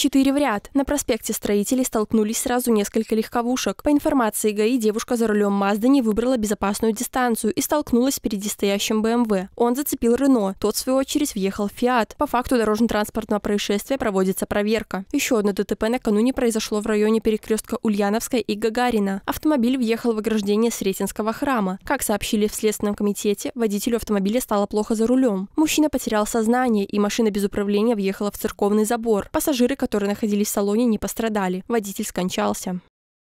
Четыре в ряд. На проспекте строителей столкнулись сразу несколько легковушек. По информации ГАИ, девушка за рулем Мазды не выбрала безопасную дистанцию и столкнулась с передистоящим стоящим БМВ. Он зацепил Рено. Тот, в свою очередь, въехал в Фиат. По факту дорожно-транспортного происшествия проводится проверка. Еще одно ДТП накануне произошло в районе перекрестка Ульяновская и Гагарина. Автомобиль въехал в ограждение Сретенского храма. Как сообщили в Следственном комитете, водителю автомобиля стало плохо за рулем. Мужчина потерял сознание, и машина без управления въехала в церковный забор. Пассажиры, которые которые находились в салоне, не пострадали. Водитель скончался.